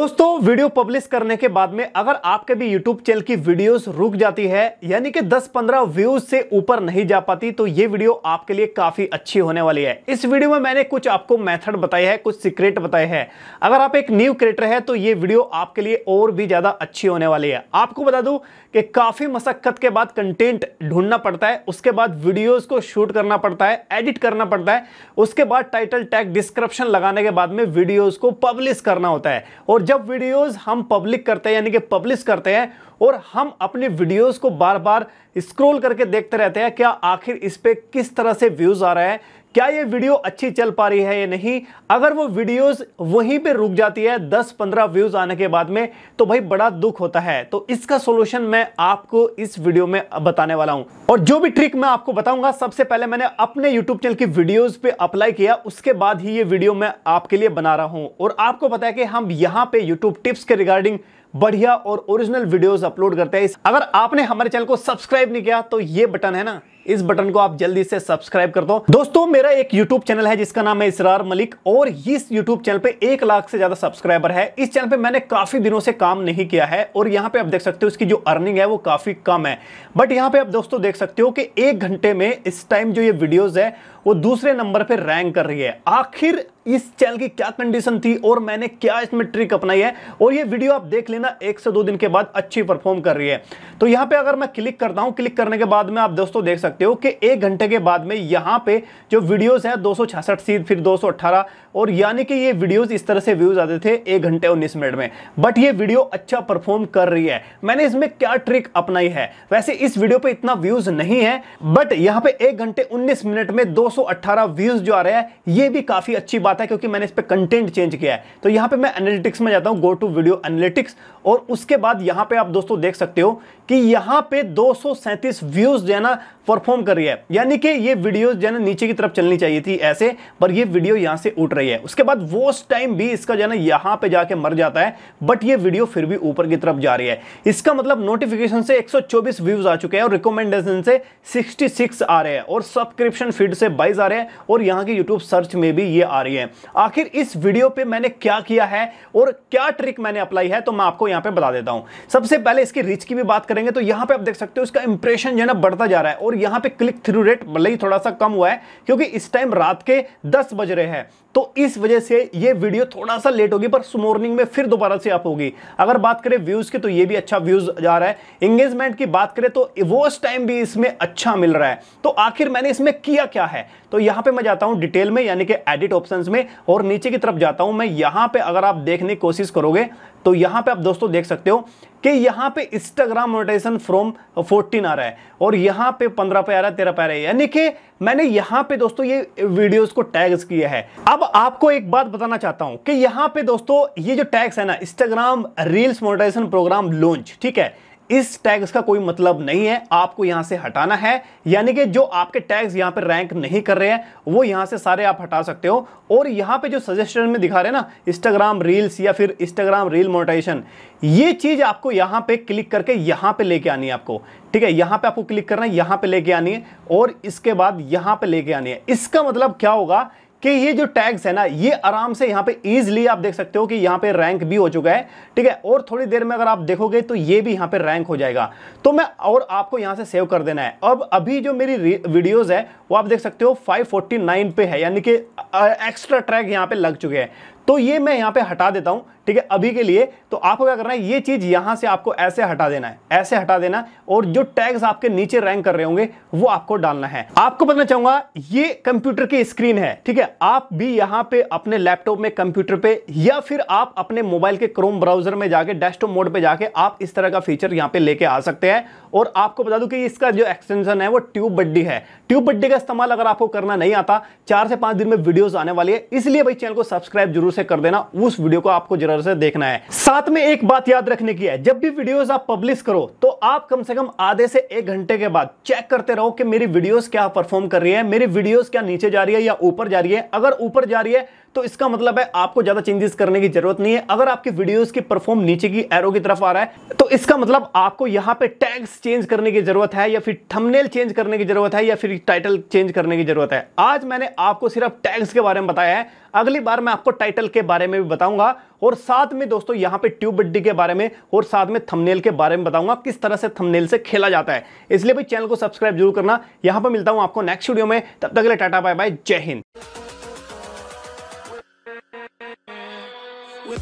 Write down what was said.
दोस्तों video publish करने के बाद में अगर आपके भी यूट्यूब चैनल की वीडियोस रुक जाती है यानी कि 10-15 व्यूज से ऊपर नहीं जा पाती तो ये वीडियो आपके लिए काफी अच्छी होने वाली है इस वीडियो में मैंने कुछ आपको मेथड बताए हैं कुछ सीक्रेट बताए हैं अगर आप एक न्यू क्रिएटर है तो ये वीडियो आपके लिए और भी ज्यादा अच्छी होने वाली है आपको बता दू कि काफी मशक्कत के बाद कंटेंट ढूंढना पड़ता है उसके बाद वीडियोज को शूट करना पड़ता है एडिट करना पड़ता है उसके बाद टाइटल टैग डिस्क्रिप्शन लगाने के बाद में वीडियोज को पब्लिश करना होता है और जब वीडियोस हम पब्लिक करते हैं यानी कि पब्लिश करते हैं और हम अपने वीडियोस को बार बार स्क्रॉल करके देखते रहते हैं क्या आखिर इस पर किस तरह से व्यूज़ आ रहा है क्या ये वीडियो अच्छी चल पा रही है या नहीं अगर वो वीडियोस वहीं पे रुक जाती है 10-15 व्यूज आने के बाद में तो भाई बड़ा दुख होता है तो इसका सोल्यूशन मैं आपको इस वीडियो में बताने वाला हूं और जो भी ट्रिक मैं आपको बताऊंगा सबसे पहले मैंने अपने यूट्यूब चैनल की वीडियोस पे अप्लाई किया उसके बाद ही ये वीडियो मैं आपके लिए बना रहा हूं और आपको बताया कि हम यहाँ पे यूट्यूब टिप्स के रिगार्डिंग बढ़िया और ओरिजिनल वीडियोज अपलोड करते हैं अगर आपने हमारे चैनल को सब्सक्राइब नहीं किया तो ये बटन है ना इस बटन को आप जल्दी से सब्सक्राइब कर दो दोस्तों मेरा एक यूट्यूब चैनल है जिसका नाम है इसरार मलिक और इस यूट्यूब चैनल पे एक लाख से ज्यादा सब्सक्राइबर है इस चैनल पे मैंने काफी दिनों से काम नहीं किया है और यहाँ पे आप देख सकते हो इसकी जो अर्निंग है वो काफी कम है बट यहाँ पे आप दोस्तों देख सकते हो कि एक घंटे में इस टाइम जो ये वीडियोज है वो दूसरे नंबर पर रैंक कर रही है आखिर इस चैनल की क्या कंडीशन थी और मैंने क्या इसमें ट्रिक अपनाई है और ये वीडियो आप देख लेना एक से दो दिन के बाद अच्छी परफॉर्म कर रही है तो यहां पे अगर मैं क्लिक करता हूं क्लिक करने के बाद में आप दोस्तों देख सकते हो कि एक घंटे के बाद में यहां पे जो वीडियोज़ है दो सीट फिर दो और यानी कि ये वीडियोज़ इस तरह से व्यूज़ आते थे एक घंटे उन्नीस मिनट में बट ये वीडियो अच्छा परफॉर्म कर रही है मैंने इसमें क्या ट्रिक अपनाई है वैसे इस वीडियो पर इतना व्यूज नहीं है बट यहां पर एक घंटे उन्नीस मिनट में दो व्यूज जो आ रहे हैं ये भी काफी अच्छी बात आता है क्योंकि मैंने इस पर कंटेंट चेंज किया है तो यहाँ पे मैं एनालिटिक्स में जाता हूँ गो टू वीडियो एनालिटिक्स और उसके बाद यहाँ पे आप दोस्तों देख सकते हो कि यहाँ पे 237 व्यूज जो है ना परफॉर्म कर रही है यानी कि ये वीडियो जो है ना नीचे की तरफ चलनी चाहिए थी ऐसे पर ये वीडियो यहाँ से उठ रही है उसके बाद वो टाइम भी इसका जो है ना यहाँ पे जाके मर जाता है बट ये वीडियो फिर भी ऊपर की तरफ जा रही है इसका मतलब नोटिफिकेशन से एक व्यूज आ चुके हैं और रिकमेंडेशन से सिक्सटी आ रहे हैं और सब्सक्रिप्शन फीड से 22 आ रहे हैं और यहाँ की यूट्यूब सर्च में भी ये आ रही है है आखिर इस वीडियो पे मैंने क्या किया है और क्या ट्रिक मैंने अप्लाई है तो मैं आपको यहां पे बता देता हूं सबसे पहले इसकी रीच की भी बात करेंगे तो यहां पे आप देख सकते हो इसका इंप्रेशन जो है ना बढ़ता जा रहा है और यहां पे क्लिक थ्रू रेट भले ही थोड़ा सा कम हुआ है क्योंकि इस टाइम रात के दस बज रहे हैं तो इस वजह से ये वीडियो थोड़ा सा लेट होगी पर मॉर्निंग में फिर दोबारा से अप होगी अगर बात करें व्यूज की तो ये भी अच्छा व्यूज जा रहा है एंगेजमेंट की बात करें तो वॉच टाइम भी इसमें अच्छा मिल रहा है तो आखिर मैंने इसमें किया क्या है तो यहां पे मैं जाता हूं डिटेल में यानी कि एडिट ऑप्शन में और नीचे की तरफ जाता हूं मैं यहां पे अगर आप देखने की कोशिश करोगे तो यहां पे आप दोस्तों देख सकते हो कि यहां पे इंस्टाग्राम मोनेटाइजेशन फ्रॉम 14 आ रहा है और यहां पे 15 पे आ रहा है तेरह पे आ रहा है यानी कि मैंने यहां पे दोस्तों ये वीडियोस को टैग्स किया है अब आपको एक बात बताना चाहता हूं कि यहां पे दोस्तों ये जो टैग्स है ना Instagram reels monetization program launch ठीक है इस टैग्स का कोई मतलब नहीं है आपको यहां से हटाना है यानी कि जो आपके टैग्स यहां पर रैंक नहीं कर रहे हैं वो यहां से सारे आप हटा सकते हो और यहां पे जो सजेशन में दिखा रहे हैं ना इंस्टाग्राम रील्स या फिर इंस्टाग्राम रील मोनेटाइजेशन ये चीज आपको यहां पे क्लिक करके यहां पे लेके आनी है आपको ठीक है यहां पे आपको क्लिक करना है यहां पे लेके आनी है और इसके बाद यहां पे लेके आनी है इसका मतलब क्या होगा कि ये जो टैग्स है ना ये आराम से यहाँ पे ईजिली आप देख सकते हो कि यहाँ पे रैंक भी हो चुका है ठीक है और थोड़ी देर में अगर आप देखोगे तो ये भी यहाँ पे रैंक हो जाएगा तो मैं और आपको यहाँ से सेव कर देना है अब अभी जो मेरी वीडियोज़ है वो आप देख सकते हो 549 पे है यानी कि एक्स्ट्रा ट्रैक यहाँ पे लग चुके हैं तो ये मैं यहाँ पे हटा देता हूँ ठीक है अभी के लिए तो आपको क्या करना है ये चीज़ यहां से आपको ऐसे हटा देना है ऐसे हटा देना और जो टैग्स आपके नीचे रैंक कर रहे होंगे वो आपको डालना है आपको पता चाहूंगा ये कंप्यूटर की स्क्रीन है ठीक है आप भी यहां पे अपने लैपटॉप में कंप्यूटर पे या फिर आप अपने मोबाइल के क्रोम ब्राउजर में जाके डेस्कटॉप मोड पे जाके आप इस तरह का फीचर यहां पे लेके आ सकते हैं और आपको बता दूं कि इसका जो एक्सटेंशन है वो ट्यूब बड्डी है ट्यूब बड्डी का इस्तेमाल अगर आपको करना नहीं आता चार से पांच दिन में वीडियोज आने वाली है इसलिए भाई चैनल को सब्सक्राइब जरूर से कर देना उस वीडियो को आपको जरूर नजर से देखना है साथ में एक बात याद रखने की है जब भी वीडियोस आप पब्लिश करो तो आप कम से कम आधे से एक घंटे के बाद चेक करते रहो कि मेरी वीडियोस क्या परफॉर्म कर रही है मेरी वीडियोस क्या नीचे जा रही है या ऊपर जा रही है अगर ऊपर जा रही है तो इसका मतलब है आपको ज़्यादा चेंजेस करने की जरूरत नहीं है अगर आपकी वीडियोस की परफॉर्म नीचे की एरो की तरफ आ रहा है तो इसका मतलब आपको यहाँ पे टैग्स चेंज करने की जरूरत है या फिर थंबनेल चेंज करने की जरूरत है या फिर टाइटल चेंज करने की जरूरत है आज मैंने आपको सिर्फ टैग्स के बारे में बताया है अगली बार मैं आपको टाइटल के बारे में भी बताऊंगा और साथ में दोस्तों यहाँ पे ट्यूब बड्डी के बारे में और साथ में थंबनेल के बारे में बताऊंगा किस तरह से थंबनेल से खेला जाता है इसलिए भी चैनल को सब्सक्राइब जरूर करना यहाँ पर मिलता हूं आपको नेक्स्ट वीडियो में तब तक के लिए टाटा बाय बाय जय हिंद with